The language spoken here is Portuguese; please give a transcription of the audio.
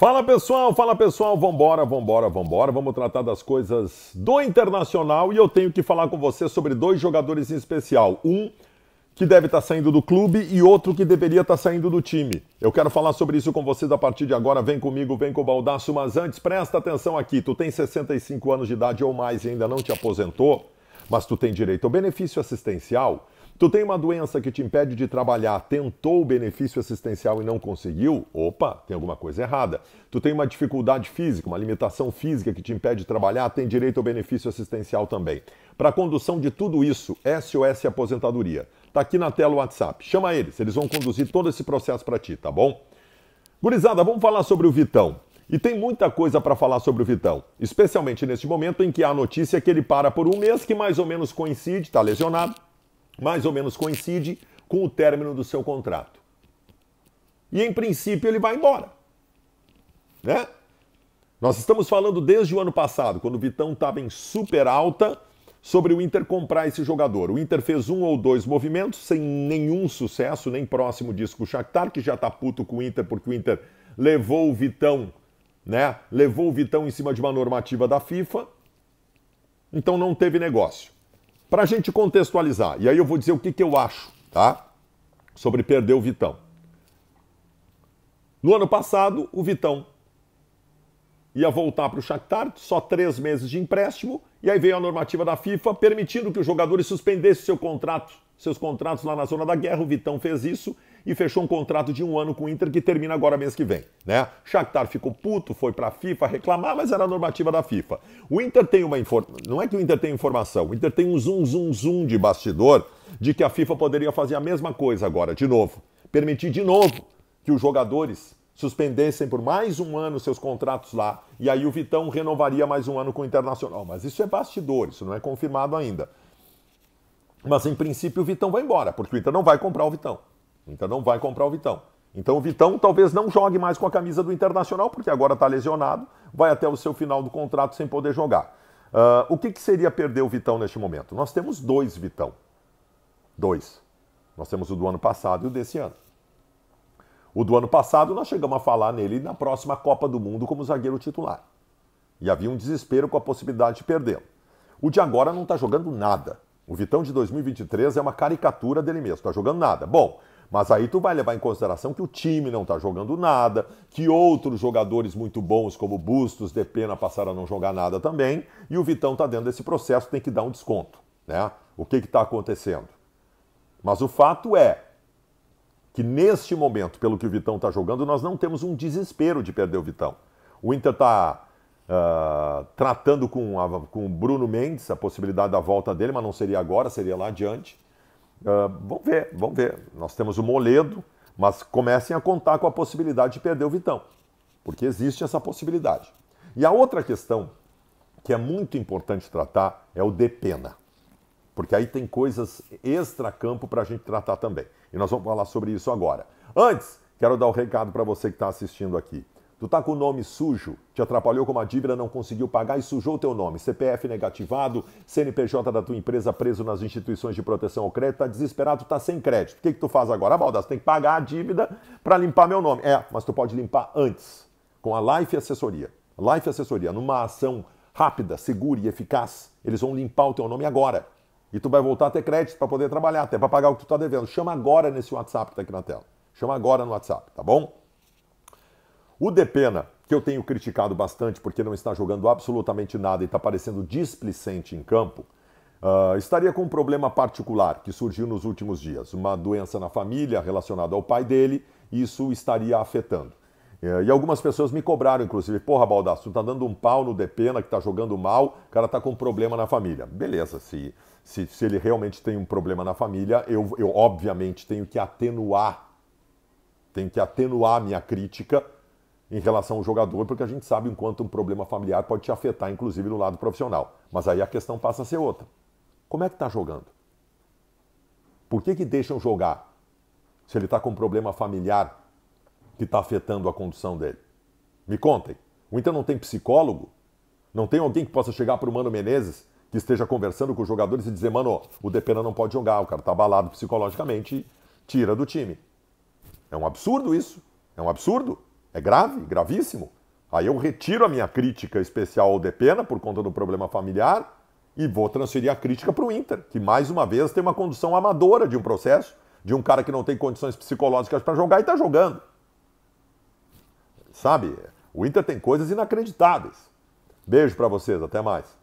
Fala pessoal, fala pessoal, vambora, vambora, vambora. Vamos tratar das coisas do internacional e eu tenho que falar com você sobre dois jogadores em especial. Um que deve estar tá saindo do clube e outro que deveria estar tá saindo do time. Eu quero falar sobre isso com vocês a partir de agora. Vem comigo, vem com o Baldaço, mas antes presta atenção aqui. Tu tem 65 anos de idade ou mais e ainda não te aposentou, mas tu tem direito ao benefício assistencial Tu tem uma doença que te impede de trabalhar, tentou o benefício assistencial e não conseguiu? Opa, tem alguma coisa errada. Tu tem uma dificuldade física, uma limitação física que te impede de trabalhar, tem direito ao benefício assistencial também. Para condução de tudo isso, SOS Aposentadoria. Tá aqui na tela o WhatsApp. Chama eles, eles vão conduzir todo esse processo para ti, tá bom? Gurizada, vamos falar sobre o Vitão. E tem muita coisa para falar sobre o Vitão, especialmente neste momento em que há notícia que ele para por um mês que mais ou menos coincide, está lesionado, mais ou menos coincide com o término do seu contrato. E em princípio ele vai embora. Né? Nós estamos falando desde o ano passado, quando o Vitão estava em super alta, sobre o Inter comprar esse jogador. O Inter fez um ou dois movimentos sem nenhum sucesso, nem próximo disso com o Shakhtar, que já está puto com o Inter porque o Inter levou o Vitão, né? Levou o Vitão em cima de uma normativa da FIFA. Então não teve negócio. Para a gente contextualizar, e aí eu vou dizer o que, que eu acho, tá? Sobre perder o Vitão. No ano passado, o Vitão ia voltar para o Shakhtar, só três meses de empréstimo, e aí veio a normativa da FIFA permitindo que os jogadores suspendessem seu contrato, seus contratos lá na zona da guerra. O Vitão fez isso e fechou um contrato de um ano com o Inter que termina agora mês que vem, né? Shakhtar ficou puto, foi para a FIFA reclamar, mas era a normativa da FIFA. O Inter tem uma informação, não é que o Inter tem informação, o Inter tem um zoom zoom zoom de bastidor de que a FIFA poderia fazer a mesma coisa agora de novo, permitir de novo que os jogadores suspendessem por mais um ano seus contratos lá, e aí o Vitão renovaria mais um ano com o Internacional. Mas isso é bastidor, isso não é confirmado ainda. Mas em princípio o Vitão vai embora, porque o Inter não vai comprar o Vitão. O Inter não vai comprar o Vitão. Então o Vitão talvez não jogue mais com a camisa do Internacional, porque agora está lesionado, vai até o seu final do contrato sem poder jogar. Uh, o que, que seria perder o Vitão neste momento? Nós temos dois Vitão. Dois. Nós temos o do ano passado e o desse ano. O do ano passado, nós chegamos a falar nele na próxima Copa do Mundo como zagueiro titular. E havia um desespero com a possibilidade de perdê-lo. O de agora não está jogando nada. O Vitão de 2023 é uma caricatura dele mesmo, está jogando nada. Bom, mas aí tu vai levar em consideração que o time não está jogando nada, que outros jogadores muito bons como Bustos, De Pena passaram a não jogar nada também, e o Vitão está dentro desse processo, tem que dar um desconto, né? O que está acontecendo? Mas o fato é, que neste momento, pelo que o Vitão está jogando, nós não temos um desespero de perder o Vitão. O Inter está uh, ah, tratando com, a, com o Bruno Mendes a possibilidade da volta dele, mas não seria agora, seria lá adiante. Uh, vamos ver, vamos ver. Nós temos o Moledo, mas comecem a contar com a possibilidade de perder o Vitão, porque existe essa possibilidade. E a outra questão que é muito importante tratar é o Depena porque aí tem coisas extra-campo para a gente tratar também. E nós vamos falar sobre isso agora. Antes, quero dar um recado para você que está assistindo aqui. Tu tá com o nome sujo, te atrapalhou com uma dívida, não conseguiu pagar e sujou o teu nome. CPF negativado, CNPJ da tua empresa preso nas instituições de proteção ao crédito, tá desesperado, tá sem crédito. O que, que tu faz agora? Ah, Baldas, tem que pagar a dívida para limpar meu nome. É, mas tu pode limpar antes, com a Life Assessoria. Life Assessoria, numa ação rápida, segura e eficaz, eles vão limpar o teu nome agora. E tu vai voltar a ter crédito para poder trabalhar, até para pagar o que tu está devendo. Chama agora nesse WhatsApp que está aqui na tela. Chama agora no WhatsApp, tá bom? O Depena, que eu tenho criticado bastante porque não está jogando absolutamente nada e está parecendo displicente em campo, uh, estaria com um problema particular que surgiu nos últimos dias. Uma doença na família relacionada ao pai dele, isso estaria afetando. É, e algumas pessoas me cobraram, inclusive, porra, Baldasso, tu tá dando um pau no Depena, que tá jogando mal, o cara tá com um problema na família. Beleza, se, se, se ele realmente tem um problema na família, eu, eu obviamente tenho que atenuar, tenho que atenuar a minha crítica em relação ao jogador, porque a gente sabe o quanto um problema familiar pode te afetar, inclusive no lado profissional. Mas aí a questão passa a ser outra. Como é que tá jogando? Por que que deixam jogar? Se ele tá com um problema familiar que está afetando a condução dele? Me contem. O Inter não tem psicólogo? Não tem alguém que possa chegar para o Mano Menezes, que esteja conversando com os jogadores e dizer, mano, o Depena não pode jogar, o cara está abalado psicologicamente e tira do time. É um absurdo isso. É um absurdo. É grave, gravíssimo. Aí eu retiro a minha crítica especial ao Depena por conta do problema familiar e vou transferir a crítica para o Inter, que mais uma vez tem uma condução amadora de um processo, de um cara que não tem condições psicológicas para jogar e está jogando. Sabe? O Inter tem coisas inacreditáveis. Beijo para vocês, até mais.